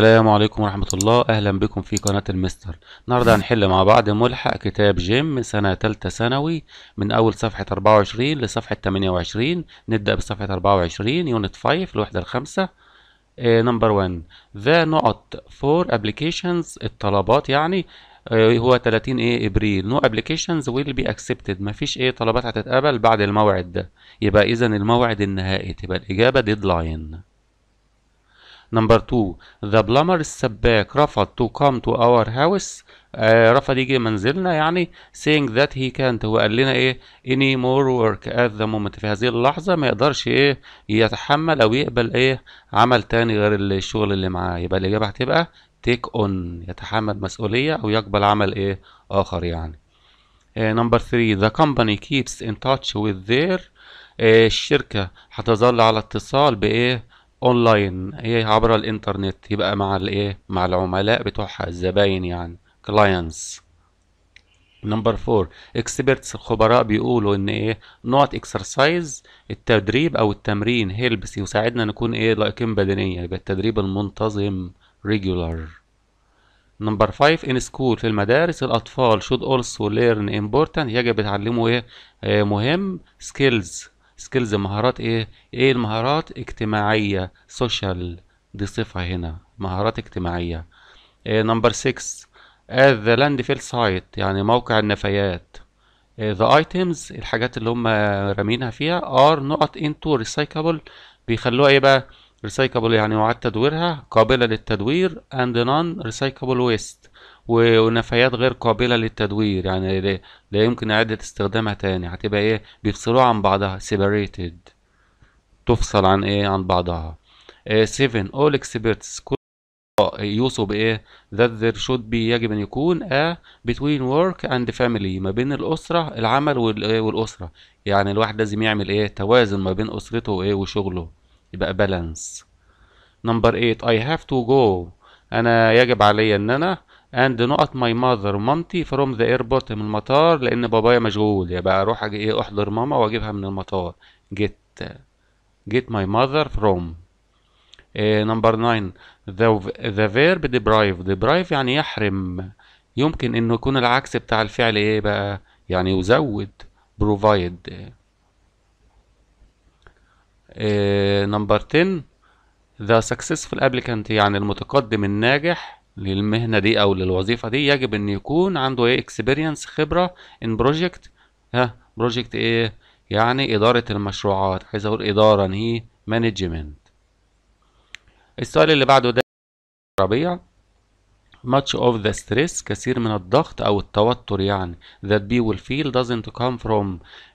السلام عليكم ورحمة الله أهلا بكم في قناة المستر النهاردة هنحل مع بعض ملحق كتاب جيم سنة تالتة ثانوي من أول صفحة 24 لصفحة 28 نبدأ بصفحة 24 يونت 5 الوحدة الخامسة آه، نمبر 1 ذا نقط فور ابلكيشنز الطلبات يعني آه، هو 30 ايه ابريل نو ابلكيشنز ويل بي اكسبتد مفيش ايه طلبات هتتقبل بعد الموعد ده يبقى اذا الموعد النهائي تبقى الاجابه ديدلاين نمبر تو the plumber السباك رفض to come to our house آه رفض يجي منزلنا يعني saying that he can't هو قال لنا ايه any more work at the moment في هذه اللحظة ما يقدرش ايه يتحمل او يقبل ايه عمل تاني غير الشغل اللي معاه يبقى الإجابة هتبقى take on يتحمل مسؤولية او يقبل عمل ايه آخر يعني آه نمبر 3 the company keeps in touch with their آه الشركة هتظل على اتصال بايه اونلاين هي عبر الانترنت يبقى مع الايه مع العملاء بتوعها الزباين يعني كلاينتس نمبر 4 اكسبرتس الخبراء بيقولوا ان ايه نوت اكسرسايز التدريب او التمرين هيلبس يساعدنا نكون ايه لائقين بدنيا يبقى التدريب المنتظم regular نمبر 5 ان سكول في المدارس الاطفال should also learn important يجب يتعلموا ايه, إيه مهم skills سكيلز مهارات ايه ايه المهارات اجتماعيه سوشيال دي صفه هنا مهارات اجتماعيه نمبر 6 ذا لاند فيل سايت يعني موقع النفايات ذا ايتيمز الحاجات اللي هم رامينها فيها ار نقط انتو ريسايكابل بيخلوها ايه بقى ريسايكابل يعني يعاد تدويرها قابلة للتدوير اند نون ريسايكابل ويست ونفايات غير قابلة للتدوير يعني لا يمكن إعادة استخدامها تاني هتبقى إيه بيفصلوها عن بعضها separated تفصل عن إيه عن بعضها 7 آه، all experts يوصوا بإيه that there should be يجب أن يكون a آه، between work and family ما بين الأسرة العمل آه، والأسرة يعني الواحد لازم يعمل إيه توازن ما بين أسرته وإيه وشغله يبقى balance نمبر 8 I have to go أنا يجب علي أن أنا and نقط my mother ومامتي from the airport من المطار لان بابايا مشغول يبقى اروح اجي ايه احضر ماما واجيبها من المطار get get my mother from إيه نمبر 9 the the verb deprive deprive يعني يحرم يمكن انه يكون العكس بتاع الفعل ايه بقى يعني يزود provide إيه نمبر 10 the successful applicant يعني المتقدم الناجح للمهنه دي او للوظيفه دي يجب ان يكون عنده ايه اكسبيرينس خبره ان بروجكت ها بروجكت ايه يعني اداره المشروعات عايز اقول اداره هي يعني مانجمنت إيه؟ السؤال اللي بعده ده ربيع much of the stress كثير من الضغط او التوتر يعني that people feel doesn't come from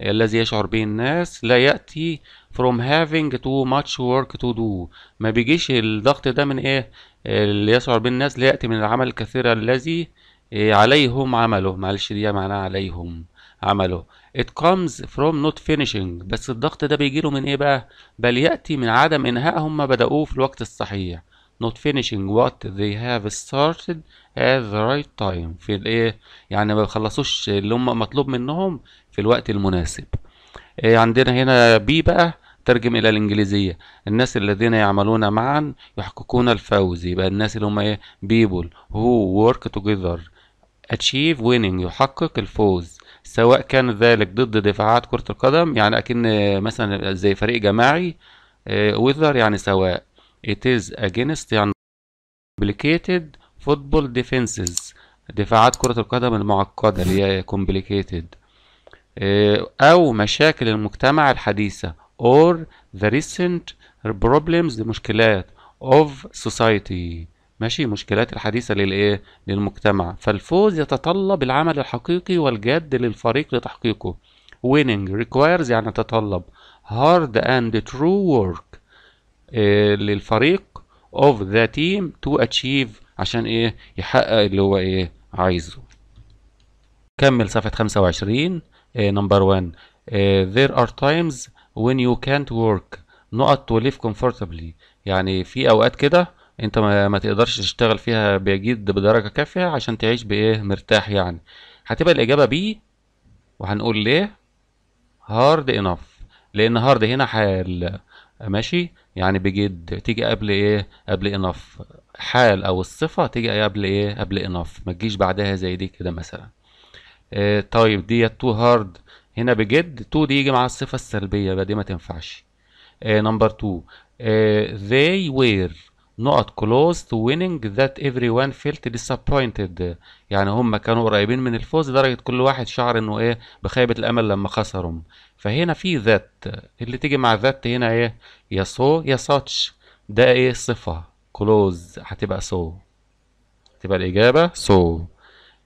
الذي يشعر به الناس لا ياتي from having too much work to do ما بيجيش الضغط ده من ايه اللي يشعر به الناس ليأتي يأتي من العمل الكثير الذي عليهم عمله معلش دي معناها عليهم عمله it comes from not finishing بس الضغط ده بيجيله من ايه بقى بل يأتي من عدم انهائهم ما بدأوه في الوقت الصحيح not finishing what they have started at the right time في الايه يعني ما بيخلصوش اللي هم مطلوب منهم في الوقت المناسب إيه، عندنا هنا بي بقى ترجم الى الانجليزيه الناس الذين يعملون معا يحققون الفوز يبقى الناس اللي هم ايه بيبول هو ورك توجذر اتشيف ويننج يحقق الفوز سواء كان ذلك ضد دفاعات كره القدم يعني اكن مثلا زي فريق جماعي وذر إيه، يعني سواء it is against يعني complicated football defenses دفاعات كره القدم المعقده اللي هي complicated آه، أو مشاكل المجتمع الحديثة or the recent problems the مشكلات of society ماشي مشكلات الحديثة للإيه؟ للمجتمع فالفوز يتطلب العمل الحقيقي والجاد للفريق لتحقيقه winning requires يعني تطلب hard and true work آه، للفريق of the team to achieve عشان إيه؟ يحقق اللي هو إيه؟ عايزه كمل صفحة 25 نمبر آه، 1 آه، there are times when you can't work not to live comfortably يعني في اوقات كده انت ما, ما تقدرش تشتغل فيها بجد بدرجه كافيه عشان تعيش بايه مرتاح يعني هتبقى الاجابه بي وهنقول ليه هارد enough لان هارد هنا حال ماشي يعني بجد تيجي قبل ايه قبل enough حال او الصفه تيجي قبل ايه قبل enough ما تجيش بعدها زي دي كده مثلا آه، طيب ديت تو هارد هنا بجد تو دي يجي مع الصفه السلبيه بقى دي ما تنفعش آه، نمبر 2 آه، they were not close to winning that everyone felt disappointed يعني هم كانوا قريبين من الفوز لدرجة كل واحد شعر انه ايه بخيبة الامل لما خسرهم فهنا في ذات اللي تيجي مع ذات هنا ايه يا سو يا ساتش ده ايه صفة close هتبقى سو so. هتبقى الاجابة سو so.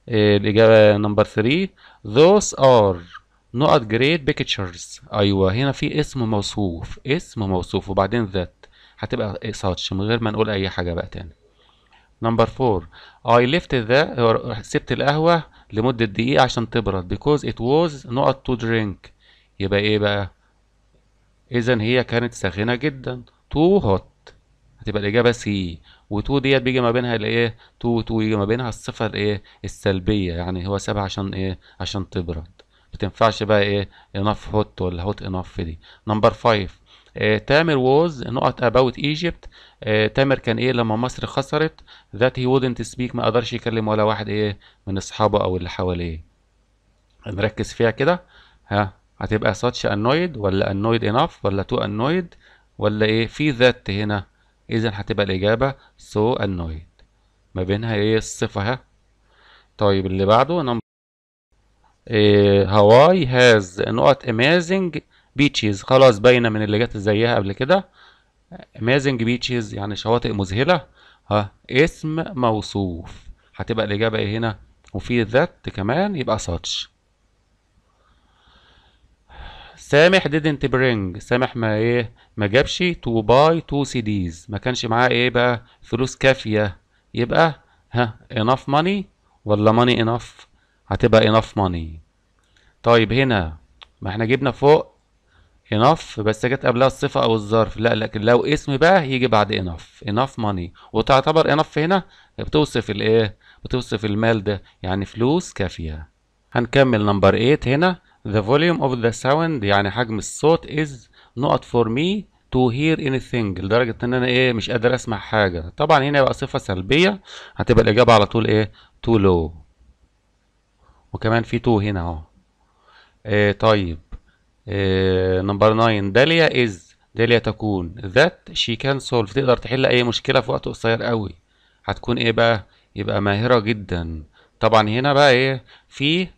إيه، الإجابة نمبر 3 those are not great pictures أيوه هنا في اسم موصوف اسم موصوف وبعدين ذات هتبقى such من غير ما نقول أي حاجة بقى تاني نمبر 4 I left the سبت القهوة لمدة دقيقة عشان تبرد because it was not to drink يبقى إيه بقى؟ إذا هي كانت ساخنة جدا too hot هتبقى الاجابه سي و2 ديت بيجي ما بينها الايه 2 تو 2 يجي ما بينها الصفه الايه السلبيه يعني هو سابها عشان ايه عشان تبرد ما تنفعش بقى ايه انف هوت ولا هوت انف دي نمبر 5 تامر ووز نقط اباوت ايجيبت تامر كان ايه لما مصر خسرت ذات هي wouldn't سبيك ما قدرش يكلم ولا واحد ايه من اصحابه او اللي حواليه نركز فيها كده ها هتبقى such annoyed ولا annoyed enough ولا too annoyed ولا ايه في ذات هنا إذا هتبقى الإجابة so annoyed ما بينها إيه الصفة ها طيب اللي بعده نمبر هاواي هاز نقط amazing beaches خلاص باينة من اللي جت زيها قبل كده amazing beaches يعني شواطئ مذهلة ها اسم موصوف هتبقى الإجابة إيه هنا وفي ذات كمان يبقى such سامح didn't bring سامح ما ايه ما جابش باي تو سي ديز ما كانش معاه ايه بقى فلوس كافية يبقى ها enough money ولا money enough هتبقى enough money طيب هنا ما احنا جبنا فوق enough بس جت قبلها الصفة أو الظرف لا لكن لو اسم بقى يجي بعد enough enough money وتعتبر enough هنا بتوصف الإيه؟ بتوصف المال ده يعني فلوس كافية هنكمل نمبر 8 هنا The volume of the sound يعني حجم الصوت is not for me to hear anything لدرجة ان انا ايه مش قادر اسمع حاجة طبعا هنا يبقى صفة سلبية هتبقى الاجابة على طول ايه too low وكمان في تو هنا اهو إيه طيب نمبر ناين 9 داليا إز داليا تكون ذات شي كان سولف تقدر تحل اي مشكلة في وقت قصير قوي هتكون ايه بقى يبقى ماهرة جدا طبعا هنا بقى ايه في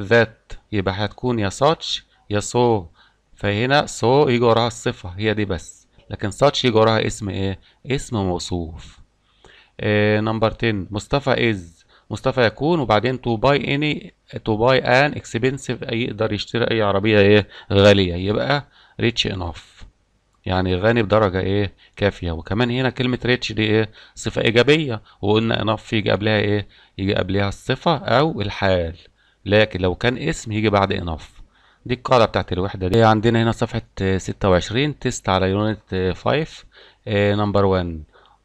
ذات يبقى هتكون يا ساتش يا سو فهنا سو يجي وراها الصفة هي دي بس لكن ساتش يجي وراها اسم ايه؟ اسم موصوف نمبر آه، 10 مصطفى از مصطفى يكون وبعدين تو باي اني تو باي ان اكسبنسيف يقدر يشتري اي عربيه ايه غاليه يبقى ريتش انف يعني غني بدرجه ايه كافيه وكمان هنا كلمه ريتش دي ايه صفه ايجابيه وقلنا انف يجي قبلها ايه يجي قبلها الصفه او الحال لكن لو كان اسم يجي بعد انف دي القاعدة بتاعت الوحدة دي عندنا هنا صفحة ستة وعشرين تيست على يونت فايف نمبر وان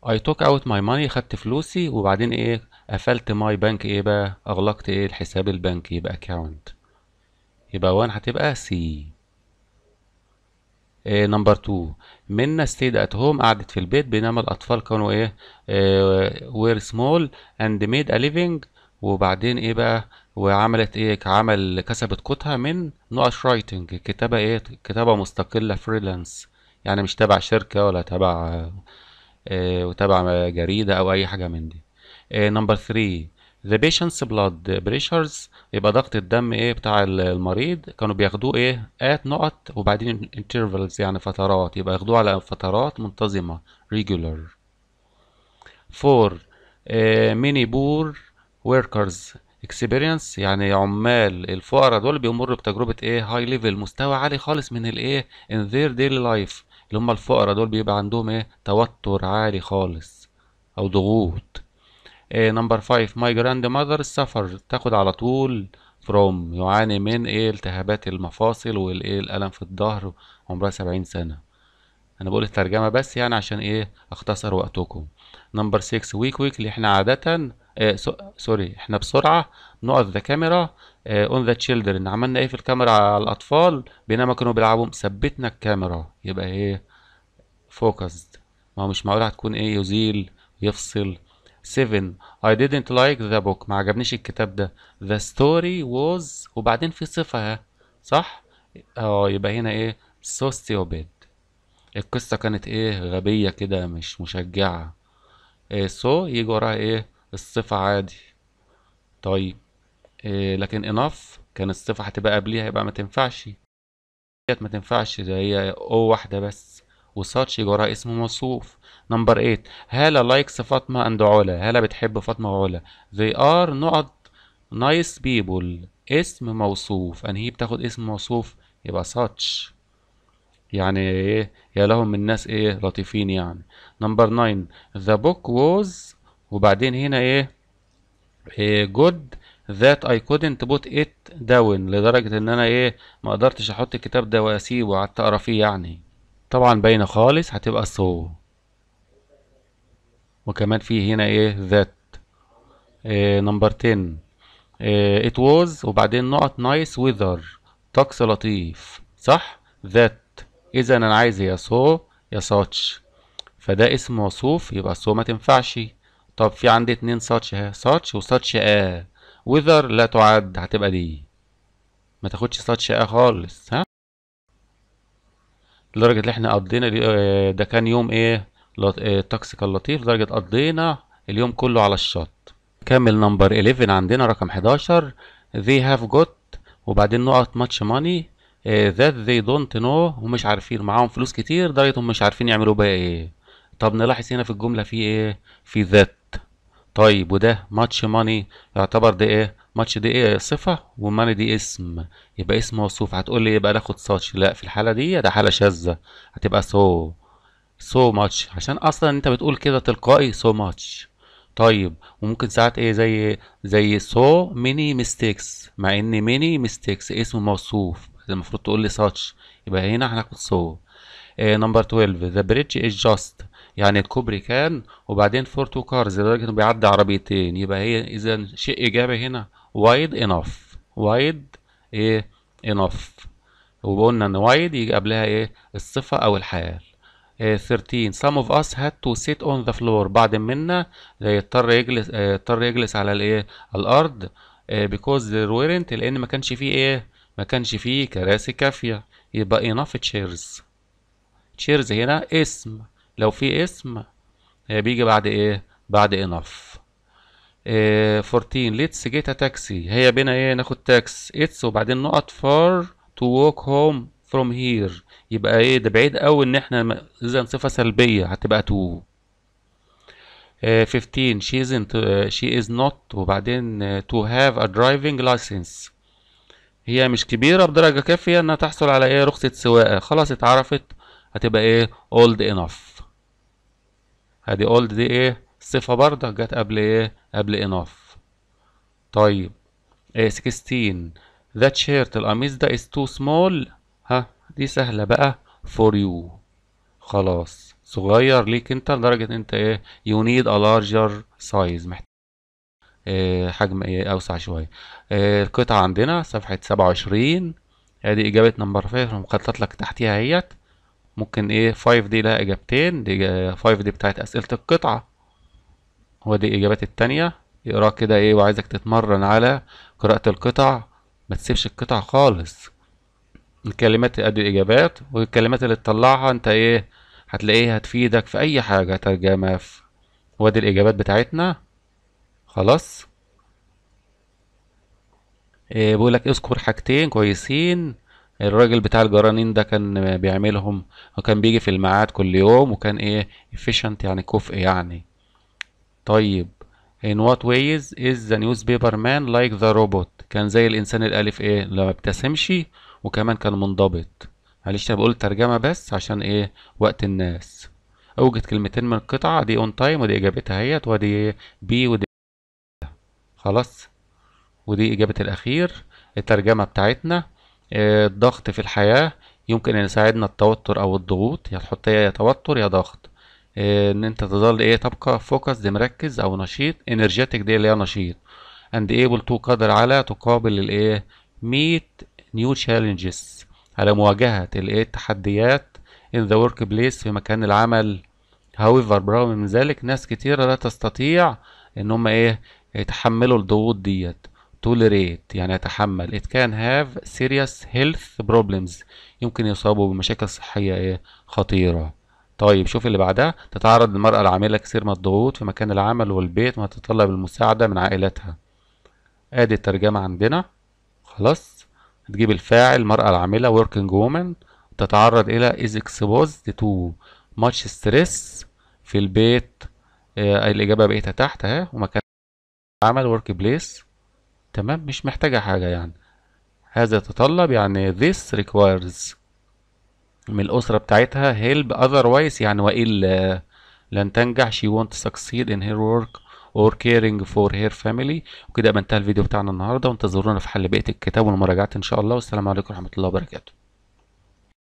اي توك اوت ماي ماني خدت فلوسي وبعدين ايه قفلت ماي بنك ايه بقى اغلقت ايه الحساب البنكي يبقى اكاونت يبقى وان هتبقى سي نمبر 2 منا ستيد ات هوم قعدت في البيت بينما الاطفال كانوا ايه وير سمول اند ميد ا ليفينج وبعدين ايه بقى وعملت ايه عمل كسبت قوتها من نقش رايتنج كتابة ايه كتابة مستقلة فريلانس يعني مش تبع شركة ولا تبع آه وتبع جريدة او اي حاجة من دي نمبر ثري the patient's blood pressures يبقى ضغط الدم ايه بتاع المريض كانوا بياخدوه ايه ات نقط وبعدين intervals يعني فترات يبقى ياخدوه على فترات منتظمة regular 4 ميني بور وركرز اكسبيرينس يعني عمال الفقراء دول بيمروا بتجربه ايه هاي ليفل مستوى عالي خالص من الايه ان ذير ديلي لايف اللي هم الفقراء دول بيبقى عندهم ايه توتر عالي خالص او ضغوط إيه نمبر 5 ماي جراند ماذر سفر تاخد على طول فروم يعاني من ايه التهابات المفاصل والايه الالم في الظهر عمرها 70 سنه انا بقول الترجمه بس يعني عشان ايه اختصر وقتكم نمبر 6 ويك ويك اللي احنا عاده آه، سوري احنا بسرعه نقط ذا كاميرا اون ذا تشيلدرن عملنا ايه في الكاميرا على الاطفال بينما كانوا بيلعبوا ثبتنا الكاميرا يبقى ايه فوكسد ما هو مش معقول هتكون ايه يزيل يفصل 7 I didn't like the book ما عجبنيش الكتاب ده the story was وبعدين في صفة ها صح اه يبقى هنا ايه so القصة كانت ايه غبية كده مش مشجعة إيه so يجي وراها ايه الصفة عادي طيب إيه لكن إناف كان الصفة هتبقى قبليها يبقى ما تنفعش ديت ما تنفعش ده هي او واحدة بس وساتش يجي وراها اسم موصوف نمبر 8 هالة لايكس فاطمة اند علا هالة بتحب فاطمة وعلا they are نقط نايس nice people اسم موصوف انهي يعني بتاخد اسم موصوف يبقى ساتش يعني ايه يا لهم من ناس ايه لطيفين يعني نمبر 9 the book was وبعدين هنا ايه جود ذات اي كودنت بوت ات داون لدرجه ان انا ايه ما قدرتش احط الكتاب ده واسيبه وقعدت اقرا فيه يعني طبعا باينه خالص هتبقى سو وكمان في هنا ايه ذات نمبر 10 ات ووز وبعدين نقط نايس ويذر طقس لطيف صح ذات اذا انا عايز يا سو يا ساتش فده اسم موصوف يبقى سو ما تنفعش طب في عندي اتنين ساتش اه ساتش وساتش اه وذر لا تعد هتبقى دي ما تاخدش ساتش اه خالص ها لدرجة ان احنا قضينا آه، ده كان يوم ايه التاكسيك اللطيف آه، لدرجة قضينا اليوم كله على الشط كامل نمبر 11 عندنا رقم 11 they have got وبعدين نقط ماتش ماني that they don't know ومش عارفين معاهم فلوس كتير لدرجة هم مش عارفين يعملوا بيها ايه طب نلاحظ هنا في الجملة في ايه في ذات طيب وده ماتش ماني يعتبر ده ايه ماتش دي ايه صفة وماني دي اسم يبقى اسم موصوف هتقول لي يبقى ناخد ساتش لا في الحالة دي ده حالة شاذة هتبقى سو سو ماتش عشان اصلا انت بتقول كده تلقائي سو ماتش طيب وممكن ساعات ايه زي زي سو ميني ميستيكس مع ان ميني ميستيكس اسم موصوف المفروض تقول لي ساتش يبقى هنا هناخد سو نمبر 12 ذا بريدج از جاست يعني الكوبري كان وبعدين فور تو كارز لدرجه انه بيعدي عربيتين يبقى هي اذا شيء اجابه هنا وايد انف وايد ايه انف وقلنا ان وايد يجي قبلها ايه الصفه او الحال إيه 13 some of us had to sit on the floor بعد منا إيه؟ يضطر يجلس إيه؟ يضطر يجلس على الايه الارض إيه because there weren't لان ما كانش فيه ايه ما كانش فيه كراسي كافيه يبقى إناف تشيرز تشيرز هنا اسم لو في اسم آه، بيجي بعد ايه بعد انف إيه 14 ليتس جيت ا تاكسي هي بينا ايه ناخد تاكس اتس وبعدين نقط فار تو ووك هوم فروم هير يبقى ايه ده بعيد قوي ان احنا اذا صفه سلبيه هتبقى تو إيه 15 she isn't uh, she is not وبعدين uh, to have a driving license هي مش كبيره بدرجه كافيه انها تحصل على ايه رخصه سواقه خلاص اتعرفت هتبقى ايه old enough ادي اولد دي ايه صفه برضه جت قبل ايه قبل انف طيب إيه 16 ذات شيرت القميص ده از تو سمول ها دي سهله بقى فور يو خلاص صغير ليك انت لدرجه انت ايه يو نيد ا لارجر سايز محتاج ايه؟ حجم ايه اوسع شويه ايه، القطعه عندنا صفحه 27 ادي اجابه نمبر 5 مخطط لك تحتيها اهيت ممكن ايه 5 دي لها اجابتين دي 5 دي بتاعت اسئله القطعه هو دي الاجابات التانية اقراها كده ايه وعايزك تتمرن على قراءه القطع ما تسيبش القطع خالص الكلمات ادي الاجابات والكلمات اللي تطلعها انت ايه هتلاقيها تفيدك في اي حاجه ترجمه في وادي الاجابات بتاعتنا خلاص إيه بيقول لك اذكر حاجتين كويسين الراجل بتاع الجرانين ده كان بيعملهم وكان بيجي في الميعاد كل يوم وكان ايه efficient يعني كفء يعني طيب in what ways is the newspaper man like the robot كان زي الانسان الالف ايه لا بتسمشي وكمان كان منضبط معلش انا بقول ترجمه بس عشان ايه وقت الناس اوجد كلمتين من القطعه دي اون تايم ودي اجابتها اهيت ودي بي ودي خلاص ودي اجابه الاخير الترجمه بتاعتنا آه، الضغط في الحياة يمكن ان يساعدنا التوتر او الضغوط يا تحط يا توتر يا ضغط آه، ان انت تظل ايه تبقى فوكس دي مركز او نشيط انرجيتك دي اللي هي نشيط اند able تو قادر على تقابل الايه meet new challenges على مواجهة الايه التحديات in the workplace في مكان العمل هاويفر برغم من ذلك ناس كتيرة لا تستطيع ان هم ايه يتحملوا الضغوط ديت tolerate يعني يتحمل it can have serious health problems يمكن يصابوا بمشاكل صحية ايه خطيرة طيب شوف اللي بعدها تتعرض المرأة العاملة كثير من الضغوط في مكان العمل والبيت وتتطلب المساعدة من عائلتها ادي الترجمة عندنا خلاص هتجيب الفاعل المرأة العاملة working woman تتعرض الى is exposed to much stress في البيت آه الإجابة بقيتها تحت اهي ومكان العمل work place تمام مش محتاجة حاجة يعني هذا يتطلب يعني this requires من الأسرة بتاعتها help otherwise يعني وإلا لن تنجح she won't succeed in her work or caring for her family وكده بنتهى الفيديو بتاعنا النهارده وانتظرونا في حل بقية الكتاب والمراجعات إن شاء الله والسلام عليكم ورحمة الله وبركاته